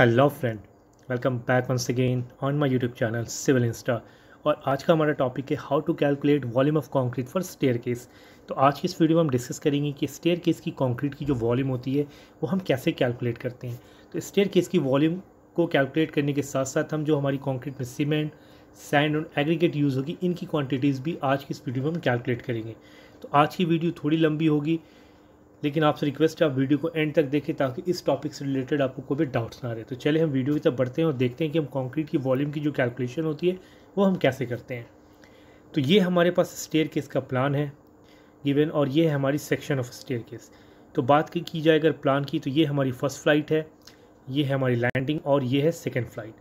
hello friend welcome back once again on my YouTube channel civil insta और आज का हमारा टॉपिक है how to calculate volume of concrete for staircase तो आज की इस वीडियो में हम डिस्कस करेंगे कि स्टेयर केस की कंक्रीट की जो वॉल्यूम होती है वो हम कैसे कैलकुलेट करते हैं तो स्टेयर केस की वॉल्यूम को कैलकुलेट करने के साथ साथ हम जो हमारी कॉन्क्रीट में सीमेंट सैंड और एग्रीगेट यूज़ होगी इनकी क्वान्टिटीज़ भी आज की इस वीडियो में हम कैलकुलेट करेंगे तो आज की वीडियो थोड़ी लंबी होगी लेकिन आपसे रिक्वेस्ट है आप वीडियो को एंड तक देखें ताकि इस टॉपिक से रिलेटेड आपको कोई भी डाउट्स ना रहे तो चले हम वीडियो की तरफ बढ़ते हैं और देखते हैं कि हम कॉन्क्रीट की वॉल्यूम की जो कैलकुलेशन होती है वो हम कैसे करते हैं तो ये हमारे पास स्टेयर केस का प्लान है गिवन और ये है हमारी सेक्शन ऑफ स्टेयर केस तो बात की, की जाए अगर प्लान की तो ये हमारी फ़र्स्ट फ्लाइट है ये है हमारी लैंडिंग और ये है सेकेंड फ्लाइट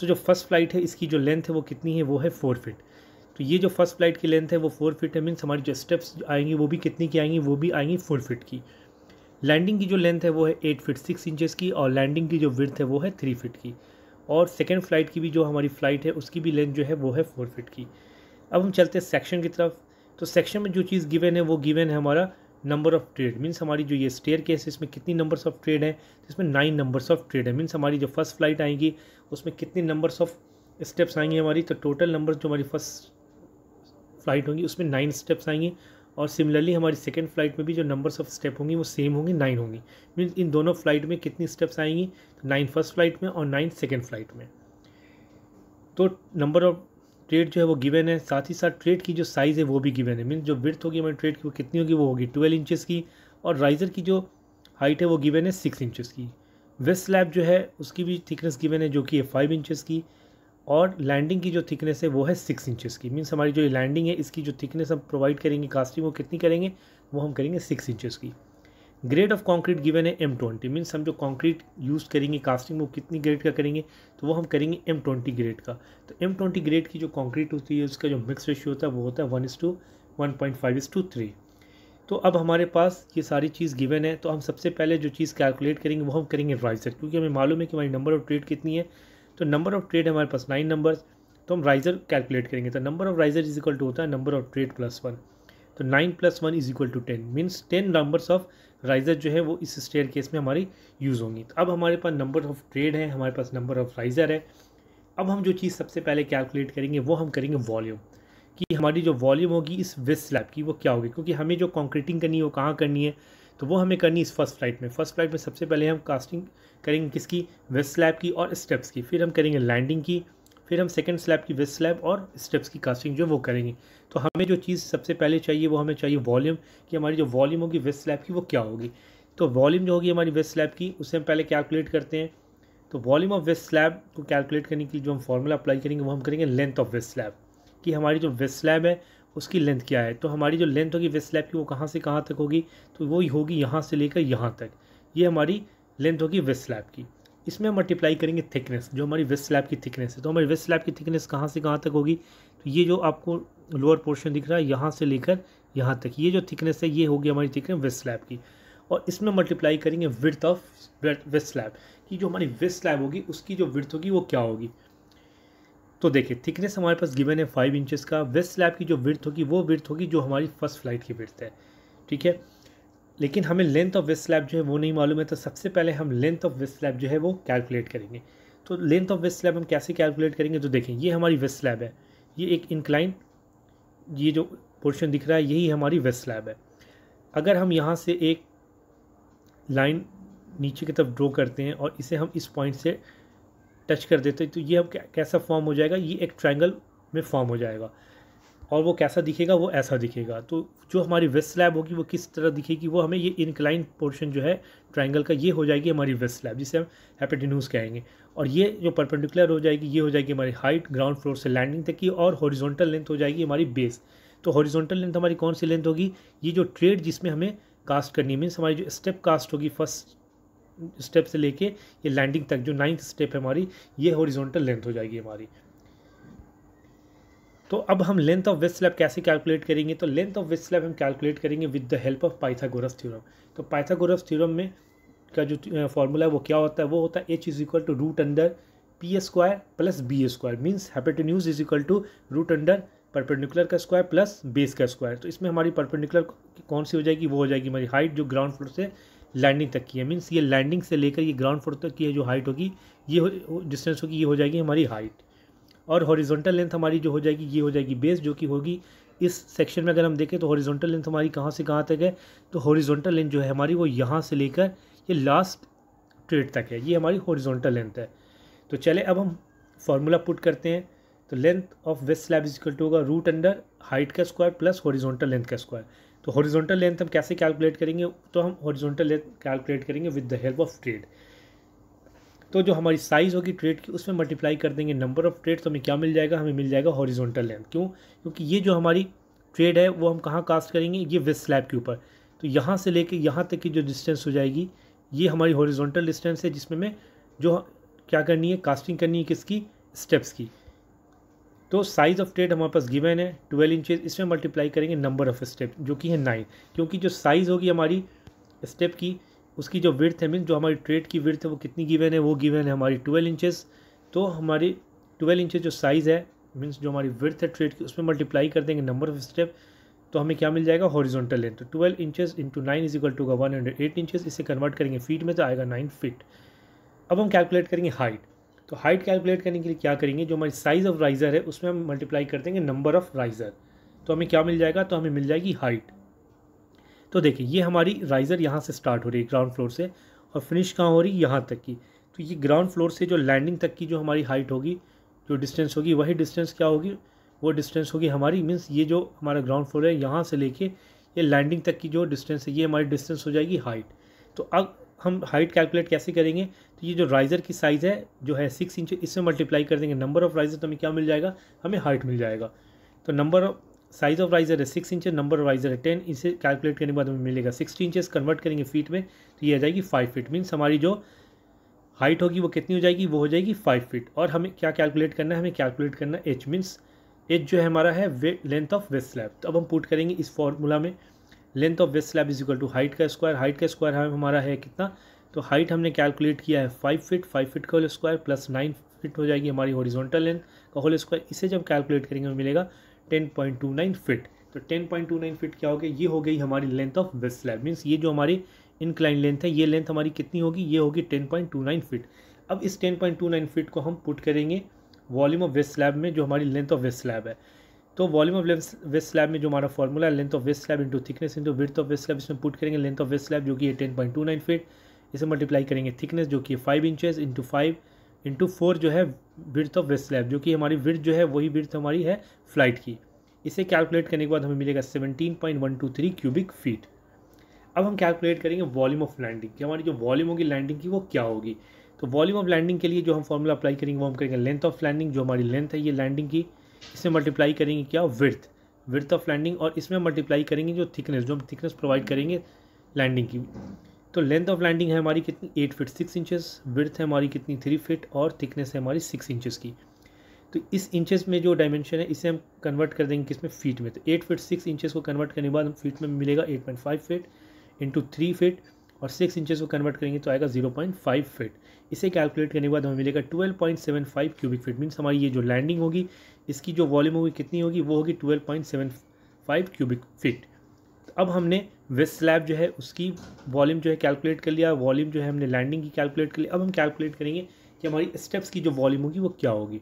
तो जो फर्स्ट फ्लाइट है इसकी जो लेंथ है वो कितनी है वो है फोर फिट तो ये जो फर्स्ट फ्लाइट की लेंथ है वो फोर फीट है मीन्स हमारी जो स्टेप्स आएंगी वो भी कितनी की आएंगी वो भी आएंगी फोर फीट की लैंडिंग की जो लेंथ है वो है एट फीट सिक्स इंचेस की और लैंडिंग की जो विर्थ है वो है थ्री फीट की और सेकेंड फ्लाइट की भी जो हमारी फ़्लाइट है उसकी भी लेंथ जो है वो है फोर फीट की अब हम चलते हैं सेक्शन की तरफ तो सेक्शन में जो चीज़ गिवन है वो गिवन है हमारा नंबर ऑफ़ ट्रेड मीन्स हमारी जो ये स्टेयर केस है इसमें कितनी नंबर्स ऑफ ट्रेड हैं तो इसमें नाइन नंबर्स ऑफ ट्रेड है मीन्स हमारी जो फर्स्ट फ्लाइट आएगी उसमें कितनी नंबर्स ऑफ स्टेप्स आएंगी हमारी तो टोटल नंबर जो हमारी फर्स्ट फ्लाइट होंगी उसमें नाइन स्टेप्स आएंगे और सिमिलरली हमारी सेकेंड फ्लाइट में भी जो नंबर्स ऑफ स्टेप होंगी वो सेम होंगे नाइन होंगी मीन्स इन दोनों फ्लाइट में कितनी स्टेप्स आएंगी नाइन फर्स्ट फ्लाइट में और नाइन सेकेंड फ्लाइट में तो नंबर ऑफ ट्रेड जो है वो गिवन है साथ ही साथ ट्रेड की जो साइज़ है वो भी गिवन है मीन्स जो विर्थ होगी हमारी ट्रेड की वो कितनी होगी वो होगी ट्वेल्व इंचेस की और राइज़र की जो हाइट है वो गिवन है सिक्स इंचेस की वेस्ट स्लैब जो है उसकी भी थिकनेस गिवन है जो कि है फाइव इंचेस की और लैंडिंग की जो थिकनेस है वो है सिक्स इंचेस की मीन्स हमारी जो लैंडिंग है इसकी जो थिकनेस हम प्रोवाइड करेंगे कास्टिंग वो कितनी करेंगे वो हम करेंगे सिक्स इंचेस की ग्रेड ऑफ कंक्रीट गिवन है एम ट्वेंटी मीन्स हम जो कंक्रीट यूज़ करेंगे कास्टिंग वो कितनी ग्रेड का करेंगे तो वो हम करेंगे एम ट्वेंटी ग्रेड का तो एम ट्वेंटी ग्रेड की जो कंक्रीट होती है उसका जो मिक्स रेशियो होता है वो होता है one is to one point five is to three तो अब हमारे पास ये सारी चीज़ गिवन है तो हम सबसे पहले जो चीज़ कैलकुलेट करेंगे वो हम करेंगे राइजर क्योंकि हमें मालूम है कि हमारी नंबर ऑफ ट्रेड कितनी है तो नंबर ऑफ ट्रेड हमारे पास नाइन नंबर्स तो हम राइजर कैलकुलेट करेंगे तो number of riser is equal to होता है number of tread plus one तो nine plus one is equal to ten means ten numbers of riser जो है वो इस स्टेयर केस में हमारी यूज़ होंगी तो अब हमारे पास नंबर ऑफ ट्रेड है हमारे पास नंबर ऑफ राइजर है अब हम जो चीज़ सबसे पहले कैलकुलेट करेंगे वो हम करेंगे वॉल्यूम कि हमारी जो वॉल्यूम होगी इस वेस्ट स्लैब की वो क्या होगी क्योंकि हमें जो कॉन्क्रीटिंग करनी है वो कहाँ करनी है तो वो हमें करनी इस फर्स्ट फ्लाइट में फर्स्ट फ्लाइट में सबसे पहले हम कास्टिंग करेंगे किसकी वेस्ट स्लैब की और स्टेप्स की फिर हम करेंगे लैंडिंग की फिर हम सेकेंड स्लैब की वेस्ट स्लैब और स्टेप्स की कास्टिंग जो वो करेंगे तो हमें जो चीज़ सबसे पहले चाहिए वो हमें चाहिए वॉल्यूम कि हमारी जो वॉल्यूम होगी वेस्ट स्लैब की वो क्या होगी तो वॉल्यूम जो होगी हमारी वेस्ट स्लैब की उसे हम पहले कैलकुलेट करते हैं तो वॉल्यूम ऑफ वेस्ट स्लैब को कैलकुलेट करने के लिए जो हम फॉर्मूला अप्लाई करेंगे वो हम करेंगे लेंथ ऑफ वेस्ट स्लैब कि हमारी जो वेस्ट स्लैब है उसकी लेंथ क्या है तो हमारी जो लेंथ होगी वेस्ट स्लैब की वो कहाँ से कहाँ तक होगी तो वो होगी यहाँ से लेकर यहाँ तक ये हमारी लेंथ होगी वेस्ट स्लैब की इसमें हम मल्टीप्लाई करेंगे थिकनेस जो हमारी वेस्ट स्लैब की थिकनेस है तो हमारी वेस्ट स्लैब की थिकनेस कहाँ से कहाँ तक होगी तो ये जो आपको लोअर पोर्शन दिख रहा है यहाँ से लेकर यहाँ तक ये जो थिकनेस है ये होगी हमारी थिकनेस वेस्ट स्लैब की और इसमें मल्टीप्लाई करेंगे विर्थ ऑफ वेस्ट स्लैब कि जो हमारी वेस्ट स्लैब होगी उसकी जो विर्थ होगी वो क्या होगी तो देखिए थिकनेस हमारे पास गिवन है फाइव इंचेस का वेस्ट स्लैब की जो विर्थ होगी वो विर्थ होगी जो हमारी फर्स्ट फ्लाइट की विर्थ है ठीक है लेकिन हमें लेंथ ऑफ वेस्ट स्लैब जो है वो नहीं मालूम है तो सबसे पहले हम लेंथ ऑफ वेस्ट स्लैब जो है वो कैलकुलेट करेंगे तो लेंथ ऑफ वेस्ट स्लैब हम कैसे कैलकुलेट करेंगे तो देखें ये हमारी वेस्ट स्लैब है ये एक इंक्लाइन ये जो पोर्शन दिख रहा है यही हमारी वेस्ट स्लैब है अगर हम यहाँ से एक लाइन नीचे की तरफ ड्रॉ करते हैं और इसे हम इस पॉइंट से टच कर देते तो ये अब कैसा फॉर्म हो जाएगा ये एक ट्राइंगल में फॉर्म हो जाएगा और वो कैसा दिखेगा वो ऐसा दिखेगा तो जो हमारी वेस्ट स्लैब होगी वो किस तरह दिखेगी वो हमें ये इनक्लाइन पोर्शन जो है ट्राइंगल का ये हो जाएगी हमारी वेस्ट स्लैब जिसे हम हैपेटिनूस कहेंगे और ये जो परपेंडिकुलर हो जाएगी ये हो जाएगी हमारी हाइट ग्राउंड फ्लोर से लैंडिंग तक की और हॉरिजोंटल लेंथ हो जाएगी हमारी बेस तो हॉरिजोंटल लेंथ हमारी कौन सी लेंथ होगी ये जो ट्रेड जिसमें हमें कास्ट करनी मीन्स हमारी जो स्टेप कास्ट होगी फर्स्ट स्टेप से लेके ये लैंडिंग तक जो नाइन्थ स्टेप है हमारी ये हॉरिजॉन्टल लेंथ हो जाएगी हमारी तो अब हम लेंथ ऑफ वेस्ट स्लैब कैसे कैलकुलेट करेंगे तो लेंथ ऑफ वेस्ट स्लैब हम कैलकुलेट करेंगे with the help of Pythagoras theorem तो पाइथागोरस थ्योरम में का जो फॉर्मूला है वो क्या होता है वो होता है H is equal to root under P square plus B square means hypotenuse is equal to root under perpendicular का स्क्वायर प्लस बेस का स्क्वायर तो इसमें हमारी परपेंडिकुलर कौन सी हो जाएगी वो हो जाएगी हमारी हाइट जो ग्राउंड फ्लोर से लैंडिंग तक की है मीन्स ये लैंडिंग से लेकर ये ग्राउंड फ्लोर तक की जो हाइट होगी ये हो, डिस्टेंस होगी ये हो जाएगी हमारी हाइट और हॉरिजॉन्टल लेंथ हमारी जो हो जाएगी ये हो जाएगी बेस जो कि होगी इस सेक्शन में अगर हम देखें तो हॉरिजॉन्टल लेंथ हमारी कहाँ से कहाँ तक है तो हॉरिजॉन्टल लेंथ जो है हमारी वो यहाँ से लेकर ये लास्ट ट्रेड तक है ये हमारी हॉरिजॉन्टल लेंथ है तो चले अब हम फार्मूला पुट करते हैं तो length of waist slab equal to होगा रूट अंडर हाइट का स्क्वायर प्लस हॉरिजॉन्टल लेंथ का स्क्वायर तो हॉरिजॉन्टल लेंथ हम कैसे कैलकुलेट करेंगे तो हम हॉरिजॉन्टल लेंथ कैलकुलेट करेंगे with the help of tread तो जो हमारी साइज़ होगी ट्रेड की उसमें मल्टीप्लाई कर देंगे नंबर ऑफ ट्रेड तो हमें क्या मिल जाएगा हमें मिल जाएगा हॉरिजॉन्टल लेंथ क्यों क्योंकि ये जो हमारी ट्रेड है वो हम कहाँ कास्ट करेंगे ये वेस्ट स्लैब के ऊपर तो यहाँ से लेके यहाँ तक की जो डिस्टेंस हो जाएगी ये हमारी हॉरिजॉन्टल डिस्टेंस है जिसमें मैं जो क्या करनी है कास्टिंग करनी है किसकी स्टेप्स की तो साइज़ ऑफ टेट हमारे पास गिवन है ट्वेल्व इंचेज इसमें मल्टीप्लाई करेंगे नंबर ऑफ स्टेप जो कि है नाइन क्योंकि जो साइज़ होगी हमारी स्टेप की उसकी जो विर्थ है मीन जो हमारी ट्रेट की विर्थ है वो कितनी गिवन है वो गिवन है हमारी ट्वेल्व इंचेस तो हमारी ट्वेल्व इंचेस जो साइज़ है मीन्स जो हमारी विर्थ है ट्रेट की उसमें मल्टीप्लाई कर देंगे नंबर ऑफ स्टेप तो हमें क्या मिल जाएगा हॉरिजॉन्टल लेंथ तो twelve inches into nine is equal to का वन हंड्रेड एट इंचेस इसे कन्वर्ट करेंगे फीट में तो आएगा नाइन फिट अब हम कैलकुलेट करेंगे हाइट तो हाइट कैलकुलेट करने के लिए क्या करेंगे जो हमारी साइज़ ऑफ राइज़र है उसमें हम मल्टीप्लाई कर देंगे नंबर ऑफ़ राइज़र तो हमें क्या मिल जाएगा तो हमें मिल जाएगी हाइट तो देखिए ये हमारी राइज़र यहाँ से स्टार्ट हो रही है ग्राउंड फ्लोर से और फिनिश कहाँ हो रही है यहाँ तक की तो ये ग्राउंड फ्लोर से जो लैंडिंग तक की जो हमारी हाइट होगी जो डिस्टेंस होगी वही डिस्टेंस क्या होगी वो डिस्टेंस होगी हमारी मीन्स ये जो हमारा ग्राउंड फ्लोर है यहाँ से लेके ये लैंडिंग तक की जो डिस्टेंस है ये हमारी डिस्टेंस हो जाएगी हाइट तो अब हम हाइट कैलकुलेट कैसे करेंगे ये जो राइज़र की साइज़ है जो है सिक्स इंच इसमें मल्टीप्लाई कर देंगे नंबर ऑफ़ राइज़र तो हमें क्या मिल जाएगा हमें हाइट मिल जाएगा तो number of size of riser है six inch number of riser है टेन इसे कैलकुलेट करने के बाद हमें मिलेगा सिक्सटी इंचेस कन्वर्ट करेंगे फीट में तो ये आ जाएगी फाइव फीट मीन्स हमारी जो हाइट होगी वो कितनी हो जाएगी वो हो जाएगी फाइव फीट और हमें क्या कैलकुलेट करना है हमें कैलकुलेट करना है एच मीन्स एच जो है हमारा है वे लेंथ ऑफ वेस्ट स्लैब तो अब हम पुट करेंगे इस फॉर्मूला में length of waist slab is equal to height का स्क्वायर हाइट का स्क्वायर हमारा है कितना तो हाइट हमने कैलकुलेट किया है फाइव फिट फाइव फिट का whole square plus nine feet हो जाएगी हमारी हॉरिजॉन्टल लेंथ का होल स्क्वायर इसे जब कैलकुलेट करेंगे हमें मिलेगा ten point two nine feet ten ten point two nine feet क्या हो गया ये हो गई हमारी length of waist slab means ये जो हमारी इनक्लाइन लेंथ है ये लेंथ हमारी कितनी होगी ये होगी ten point two nine feet अब इस ten point two nine feet को हम पुट करेंगे वॉल्यूम ऑफ वेस्ट स्लैब में जो हमारी लेंथ ऑफ वेस्ट स्लैब है तो वॉल्यूम ऑफ वेस्ट स्लैब में जो हमारा फॉर्मूला है length of waist slab into thickness into width of waist slab इसमें पुट करेंगे लेंथ ऑफ वेस्ट स्लैब जो कि है ten point two nine feet इसे मल्टीप्लाई करेंगे थिकनेस जो कि five inches into five into four जो है विर्थ ऑफ वेस्ट स्लैब जो कि हमारी विर्थ जो है वही विर्थ हमारी है फ्लाइट की इसे कैलकुलेट करने के बाद हमें मिलेगा seventeen point one two three cubic feet अब हम कैलकुलेट करेंगे वॉल्यूम ऑफ लैंडिंग की हमारी जो वॉल्यूम होगी लैंडिंग की वो क्या होगी तो वॉल्यूम ऑफ लैंडिंग के लिए जो हम फॉर्मूला अप्लाई करेंगे वो हम करेंगे लेंथ ऑफ लैंडिंग जो हमारी लेंथ है ये लैंडिंग की इसे मल्टीप्लाई करेंगे क्या विर्थ विर्थ ऑफ लैंडिंग और इसमें मल्टीप्लाई करेंगे जो थिकनेस जो हम थिकनेस प्रोवाइड करेंगे लैंडिंग की तो लेंथ ऑफ लैंडिंग है हमारी कितनी eight feet six inches width है हमारी कितनी थ्री फिट और थिकनेस है हमारी सिक्स इंचेस की तो इस इंचेस में जो डायमेंशन है इसे हम कन्वर्ट कर देंगे किस में फीट में तो एट फिट सिक्स इंचेस को कन्वर्ट करने के बाद हम फीट में मिलेगा eight point five feet into three feet और सिक्स इंचेस को कन्वर्ट करेंगे तो आएगा जीरो पॉइंट फाइव फिट इसे कैलकुलेट करने के बाद हमें मिलेगा twelve point seven five cubic feet means हमारी ये जो लैंडिंग होगी इसकी जो वॉल्यूम होगी कितनी होगी वो होगी twelve point seven five cubic feet अब हमने वेस्ट स्लैब जो है उसकी वॉल्यूम जो है कैलकुलेट कर लिया वॉल्यूम जो है हमने लैंडिंग की कैलकुलेट कर ली अब हम कैलकुलेट करेंगे कि हमारी स्टेप्स की जो वॉल्यूम होगी वो क्या होगी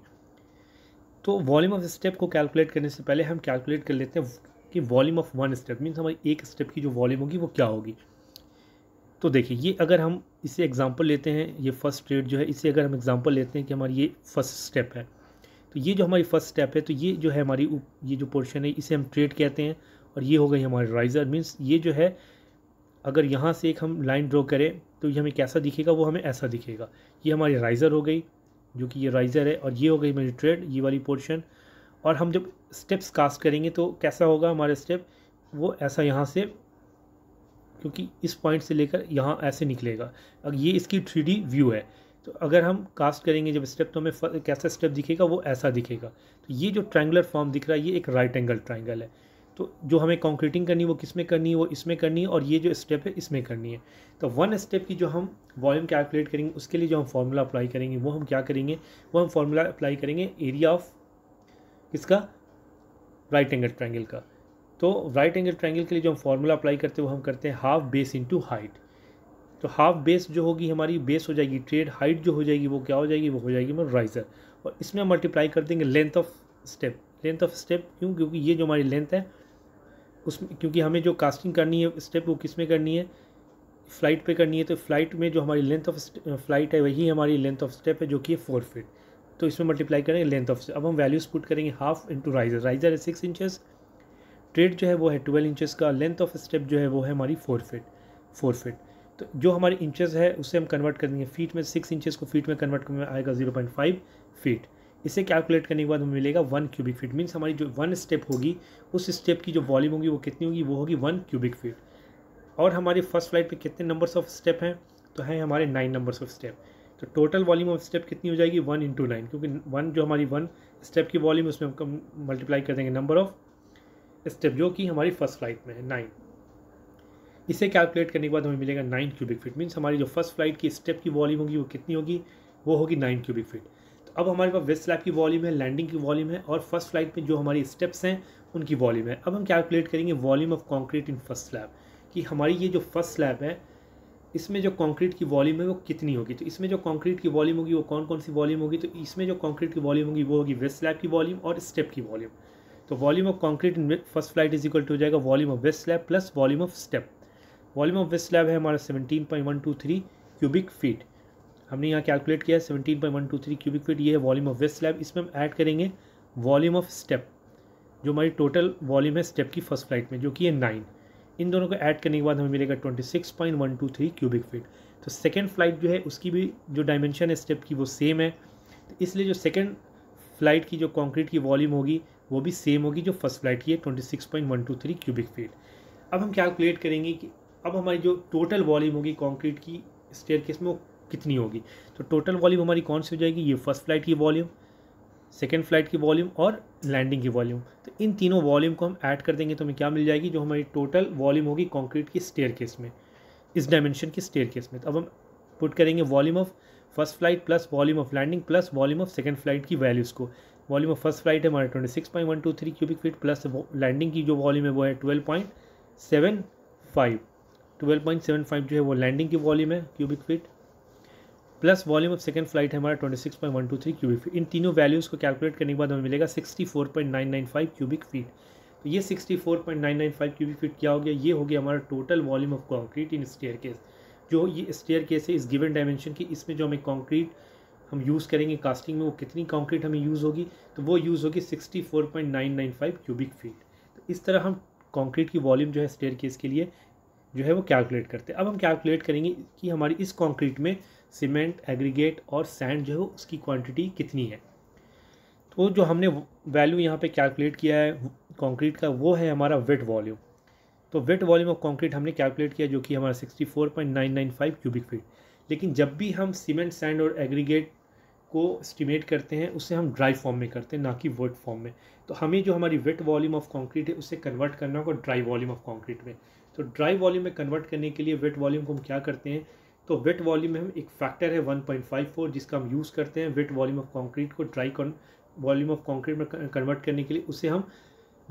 तो वॉल्यूम ऑफ स्टेप को कैलकुलेट करने से पहले हम कैलकुलेट कर लेते हैं कि volume of one step means हमारी एक स्टेप की जो वॉल्यूम होगी वो क्या होगी तो देखिए ये अगर हम इसे एग्जांपल लेते हैं ये फर्स्ट ट्रेड जो है इसे अगर हम एग्जांपल लेते हैं कि हमारी ये फर्स्ट स्टेप है तो ये जो हमारी फर्स्ट स्टेप है तो ये जो है हमारी ये जो पोर्शन है इसे हम ट्रेड कहते हैं और ये हो गई हमारी राइज़र मीन्स ये जो है अगर यहाँ से एक हम लाइन ड्रॉ करें तो ये हमें कैसा दिखेगा वो हमें ऐसा दिखेगा ये हमारी राइज़र हो गई जो कि ये राइज़र है और ये हो गई हमारी ट्रेड ये वाली पोर्शन और हम जब स्टेप्स कास्ट करेंगे तो कैसा होगा हमारे स्टेप वो ऐसा यहाँ से क्योंकि इस पॉइंट से लेकर यहाँ ऐसे निकलेगा अब ये इसकी थ्री व्यू है तो अगर हम कास्ट करेंगे जब स्टेप तो हमें कैसा स्टेप दिखेगा वो ऐसा दिखेगा तो ये जो ट्रायंगुलर फॉर्म दिख रहा है ये एक राइट एंगल ट्राइंगल है तो जो हमें कॉन्क्रीटिंग करनी है वो किस में करनी है वो इसमें करनी है और ये जो स्टेप है इसमें करनी है तो वन स्टेप की जो हम वॉल्यूम कैलकुलेट करेंगे उसके लिए जो हम फार्मूला अप्लाई करेंगे वो हम क्या करेंगे वो हम फार्मूला अप्लाई करेंगे एरिया ऑफ किसका राइट एंगल ट्रायंगल का तो राइट एंगल ट्रायंगल के लिए जो हम फार्मूला अप्लाई करते हैं वो हम करते हैं हाफ बेस इंटू हाइट तो हाफ बेस जो होगी हमारी बेस हो जाएगी ट्रेड हाइट जो हो जाएगी वो क्या हो जाएगी वो हो जाएगी हमारे राइजर और इसमें हम मल्टीप्लाई कर देंगे length of step length of step क्यों क्योंकि ये जो हमारी लेंथ है उसमें क्योंकि हमें जो कास्टिंग करनी है स्टेप वो किस में करनी है फ़्लाइट पे करनी है तो फ्लाइट में जो हमारी लेंथ ऑफ फ्लाइट है वही हमारी लेंथ ऑफ स्टेप है जो कि है फोर फिट तो इसमें मल्टीप्लाई करेंगे लेंथ ऑफ अब हम वैल्यूज़ पुट करेंगे हाफ इंटू राइजर राइजर है सिक्स इंचेस ट्रेड जो है वो है ट्वेल्व इंचेस का लेंथ ऑफ स्टेप जो है वो है हमारी फोर फीट फोर फिट तो जो हमारी इंचज है उसे हम कन्वर्ट कर देंगे फीट में सिक्स इंचज़ को फीट में कन्वर्ट करने आएगा जीरो पॉइंट फाइव फीट इसे कैलकुलेट करने के बाद हमें मिलेगा वन क्यूबिक फीट मीन्स हमारी जो वन स्टेप होगी उस स्टेप की जो वॉल्यूम होगी वो कितनी होगी वो होगी वन क्यूबिक फीट और हमारी फर्स्ट फ्लाइट पे कितने नंबर्स ऑफ स्टेप हैं तो हैं हमारे नाइन नंबर्स ऑफ स्टेप तो टोटल वॉल्यूम ऑफ स्टेप कितनी हो जाएगी वन इंटू नाइन क्योंकि वन जो हमारी वन स्टेप की वॉल्यूम उसमें हम मल्टीप्लाई कर देंगे नंबर ऑफ स्टेप जो कि हमारी फर्स्ट फ्लाइट में है नाइन इसे कैलकुलेट करने के बाद हमें मिलेगा नाइन क्यूबिक फीट मीन्स हमारी जो फर्स्ट फ्लाइट की स्टेप की वॉल्यूम होगी वो कितनी होगी वो होगी नाइन क्यूबिक फीट अब हमारे पास वेस्ट स्लैब की वॉल्यूम है लैंडिंग की वॉल्यूम है और फर्स्ट फ्लाइट में जो हमारी स्टेप्स हैं उनकी वॉल्यूम है अब हम कैलकुलेट करेंगे volume of concrete in first slab कि हमारी ये जो फर्स्ट स्लैब है इसमें जो कंक्रीट की वॉल्यूम है वो कितनी होगी तो इसमें जो कंक्रीट की वॉल्यूम होगी वो कौन कौन सी वॉल्यूम होगी तो इसमें जो कंक्रीट की वॉल्यूम होगी वो होगी वेस्ट स्लैब की वॉल्यूम और स्टेप की वॉल्यूम तो volume of concrete in first flight is equal to हो जाएगा volume of waist slab plus volume of step volume of waist slab है हमारा seventeen point one two three cubic feet हमने यहाँ calculate किया seventeen point one two three cubic feet ये है volume of waist slab इसमें हम add करेंगे वॉल्यूम ऑफ स्टेप जो हमारी टोटल वॉल्यूम है स्टेप की फर्स्ट फ्लाइट में जो कि है नाइन इन दोनों को ऐड करने के बाद हमें मिलेगा twenty six point one two three cubic feet तो सेकेंड फ्लाइट जो है उसकी भी जो डायमेंशन है स्टेप की वो सेम है तो इसलिए जो सेकेंड फ्लाइट की जो कॉन्क्रीट की वॉल्यूम होगी वो भी सेम होगी जो फर्स्ट फ्लाइट की है twenty six point one two three cubic feet अब हम कैलकुलेट करेंगे कि अब हमारी जो टोटल वॉल्यूम होगी कॉन्क्रीट की स्टेयर केस में वो कितनी होगी तो टोटल वॉल्यूम हमारी कौन सी हो जाएगी ये फर्स्ट फ्लाइट की वॉल्यूम सेकेंड फ्लाइट की वॉल्यूम और लैंडिंग की वॉल्यूम तो इन तीनों वॉल्यूम को हम ऐड कर देंगे तो हमें क्या मिल जाएगी जो हमारी टोटल वॉल्यूम होगी कॉन्क्रीट की स्टेयर केस में इस डायमेंशन की स्टेयर केस में तो अब हम पुट करेंगे volume of first flight plus volume of landing plus volume of second flight की वैल्यूज़ को वॉल्यूम ऑफ फर्स्ट फ्लाइट है हमारे twenty six point one two three cubic feet plus landing की जो वॉल्यूम है वो है twelve point seven five twelve point seven five जो है वो लैंडिंग की वॉल्यूम है cubic feet plus volume of second flight है हमारा 26.123 क्यूबिक फीट इन तीनों वैल्यूज़ को कैलकुलेट करने के बाद हमें मिलेगा 64.995 क्यूबिक फीट तो ये 64.995 क्यूबिक फीट क्या हो गया ये हो गया हमारा total volume of concrete in staircase जो ये स्टेयर केस है इस गिवन डायमेंशन की इसमें जो हमें कॉन्क्रीट हम यूज़ करेंगे कास्टिंग में वो कितनी कॉन्क्रीट हमें यूज़ होगी तो वो यूज़ होगी सिक्सटी क्यूबिक फीट तो इस तरह हम कॉन्क्रीट की वॉल्यूम जो है स्टेयर केस के लिए जो है वो कैलकुलेट करते हैं अब हम कैलकुलेट करेंगे कि हमारी इस कॉन्क्रीट में सीमेंट एग्रीगेट और सैंड जो है उसकी क्वांटिटी कितनी है तो जो हमने वैल्यू यहाँ पे कैलकुलेट किया है कंक्रीट का वो है हमारा वेट वॉल्यूम तो वेट वॉल्यूम ऑफ कंक्रीट हमने कैलकुलेट किया जो कि हमारा 64.995 क्यूबिक फीट लेकिन जब भी हम सीमेंट सैंड और एग्रीगेट को एस्टिमेट करते हैं उसे हम ड्राई फॉर्म में करते हैं ना कि वेट फॉर्म में तो हमें जो हमारी वेट वॉल्यूम ऑफ कॉन्क्रीट है उसे कन्वर्ट करना होगा ड्राई वॉल्यूम ऑफ कॉन्क्रीट में तो ड्राई वॉल्यूम में कन्वर्ट करने के लिए वेट वॉल्यूम को हम क्या करते हैं तो वेट वॉल्यूम में हम एक फैक्टर है 1.54 जिसका हम यूज़ करते हैं वेट वॉल्यूम ऑफ कंक्रीट को ड्राई वॉल्यूम ऑफ कंक्रीट में कन्वर्ट करने के लिए उसे हम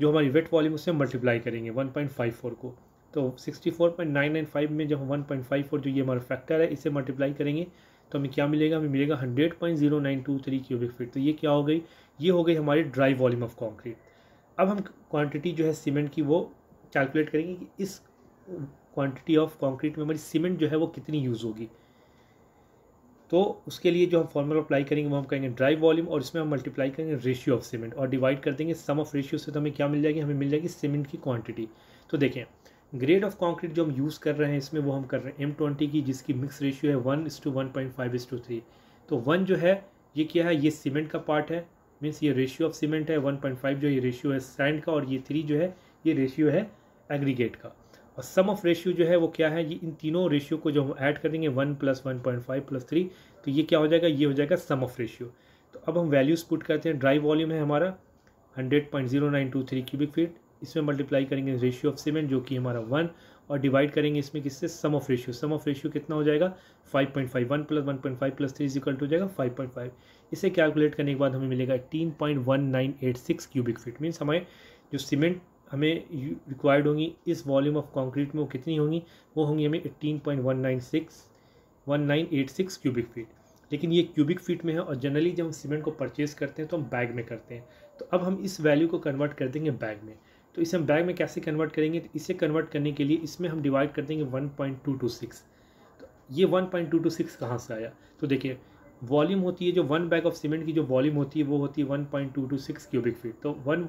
जो हमारी वेट वॉल्यूम उससे मल्टीप्लाई करेंगे 1.54 को तो 64.995 में जब हम 1.54 जो ये हमारा फैक्टर है इसे मल्टीप्लाई करेंगे तो हमें क्या मिलेगा हमें मिलेगा 100.0923 क्यूबिक फीट तो ये क्या हो गई ये हो गई हमारी ड्राई वॉल्यूम ऑफ कॉन्क्रीट अब हम क्वान्टिटी जो है सीमेंट की वो कैलकुलेट करेंगे कि इस क्वांटिटी ऑफ कॉन्क्रीट में हमारी सीमेंट जो है वो कितनी यूज़ होगी तो उसके लिए जो हम फॉर्मूला अप्लाई करेंगे वो हम कहेंगे ड्राई वॉल्यूम और इसमें हम मल्टीप्लाई करेंगे रेशियो ऑफ सीमेंट और डिवाइड कर देंगे सम ऑफ रेशियो से तो हमें क्या मिल जाएगी हमें मिल जाएगी सीमेंट की क्वांटिटी तो देखें ग्रेड ऑफ कॉन्क्रीट जो हम यूज़ कर रहे हैं इसमें वो हम कर रहे हैं एम ट्वेंटी की जिसकी मिक्स रेशियो है one to one point five to three तो वन जो है ये क्या है ये सीमेंट का पार्ट है मीन्स ये रेशियो ऑफ सीमेंट है वन पॉइंट फाइव जो ये रेशियो है सैंड का और ये थ्री जो है ये रेशियो है एग्रीगेट का और सम ऑफ रेशियो जो है वो क्या है ये इन तीनों रेशियो को जो हम ऐड करेंगे one plus one point five plus three तो ये क्या हो जाएगा ये हो जाएगा सम ऑफ रेशियो तो अब हम वैल्यूज़ पुट करते हैं ड्राई वॉल्यूम है हमारा hundred point zero nine two three cubic feet इसमें मल्टीप्लाई करेंगे रेशियो ऑफ सीमेंट जो कि हमारा वन और डिवाइड करेंगे इसमें किससे sum of ratio sum of ratio कितना हो जाएगा five point five one plus one point five plus three इजिकल हो जाएगा फाइव पॉइंट फाइव इसे कैलकुलेट करने के बाद हमें मिलेगा eighteen point one nine eight six cubic feet means हमारे जो सीमेंट हमें रिक्वायर्ड होंगी इस वॉल्यूम ऑफ कंक्रीट में वो कितनी होंगी वो होंगी हमें eighteen point one nine six one nine eight six cubic feet लेकिन ये क्यूबिक फीट में है और जनरली जब हम सीमेंट को परचेज़ करते हैं तो हम बैग में करते हैं तो अब हम इस वैल्यू को कन्वर्ट कर देंगे बैग में तो इसे हम बैग में कैसे कन्वर्ट करेंगे तो इसे कन्वर्ट करने के लिए इसमें हम डिवाइड कर देंगे one point two two six तो ये one point two two six कहाँ से आया तो देखिए वॉल्यूम होती है जो वन बैग ऑफ सीमेंट की जो वॉल्यूम होती है वो होती है one point two two six cubic feet तो वन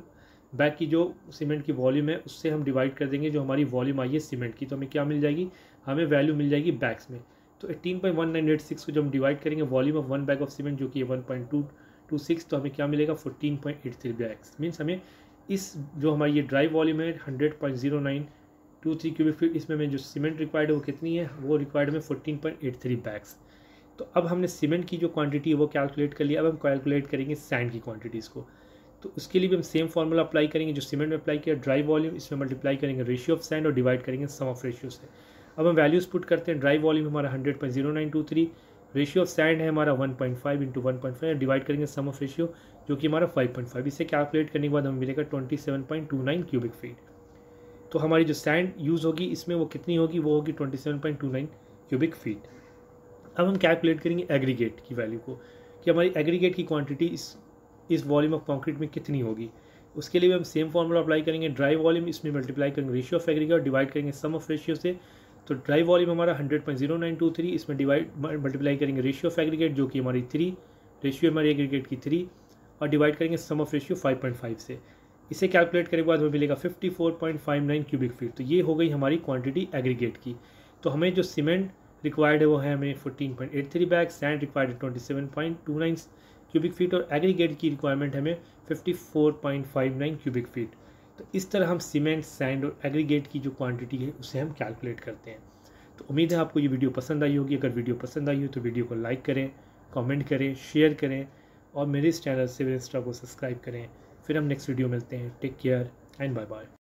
बैक की जो सीमेंट की वॉल्यूम है उससे हम डिवाइड कर देंगे जो हमारी वॉल्यूम आई है सीमेंट की तो हमें क्या मिल जाएगी हमें वैल्यू मिल जाएगी बैग्स में तो eighteen point one nine eight six को जब हम डिवाइड करेंगे volume of one bag of cement जो कि one point two two six तो हमें क्या मिलेगा fourteen point eight three bags means हमें इस जो हमारी ये ड्राई वॉल्यूम है hundred point zero nine two three cubic feet इसमें हमें जो सीमेंट रिक्वायर्ड है वो कितनी है वो रिक्वायर्ड हमें fourteen point eight three bags तो अब हमने सीमेंट की जो क्वांटिटी है वो कैलकुलेट कर लिया अब हम कैलकुलेट करेंगे सैंड की क्वांटिटीज़ को तो उसके लिए भी हम सेम फॉर्मूला अप्लाई करेंगे जो सीमेंट में अप्लाई किया ड्राई वॉल्यूम इसमें मल्टीप्लाई करेंगे रेशियो ऑफ सैंड और डिवाइड करेंगे सम ऑफ रेशियो से अब हम वैल्यूज़ पुट करते हैं ड्राई वॉल्यूम हमारा hundred point zero nine two three ratio of sand है हमारा one point five into one point five divide करेंगे सम ऑफ रेशियो जो कि हमारा फाइव पॉइंट फाइव इसे कैलकुलेट करने के बाद हमें मिलेगा twenty seven point two nine cubic feet तो हमारी जो सैंड यूज़ होगी इसमें वो कितनी होगी वो होगी twenty seven point two nine cubic feet अब हम कैलकुलेट करेंगे एग्रीगेट की वैल्यू को कि हमारी एग्रीगेट की क्वांटिटी इस इस वॉल्यूम ऑफ कॉन्क्रीट में कितनी होगी उसके लिए भी हम सेम फॉर्मूला अप्लाई करेंगे ड्राई वॉल्यूम इसमें मल्टीप्लाई करेंगे रेशियो ऑफ एग्रीगेट डिवाइड करेंगे सम ऑफ रेशियो से तो ड्राई वॉल्यूम हमारा hundred point zero nine two three इसमें डिवाइड मल्टीप्लाई करेंगे रेशियो ऑफ एग्रीगेट जो कि हमारी थ्री रेशियो हमारी एग्रीगेट की थ्री और डिवाइड करेंगे sum of ratio five point five से इसे कैलकुलेट करने के बाद हमें मिलेगा fifty four point five nine cubic feet तो ये हो गई हमारी क्वान्टिटी एग्रीगेट की तो हमें जो सीमेंट रिक्वायर्ड है वो है हमें fourteen point eight three bag sand required है twenty seven point two nine cubic feet और एग्रीगेट की रिक्वायरमेंट हमें 54.59 क्यूबिक फीट तो इस तरह हम सीमेंट सैंड और एग्रीगेट की जो क्वांटिटी है उसे हम कैलकुलेट करते हैं तो उम्मीद है आपको ये वीडियो पसंद आई होगी अगर वीडियो पसंद आई हो तो वीडियो को लाइक करें कॉमेंट करें शेयर करें और मेरे इस चैनल से इंस्टा को सब्सक्राइब करें फिर हम नेक्स्ट वीडियो मिलते हैं take care and bye bye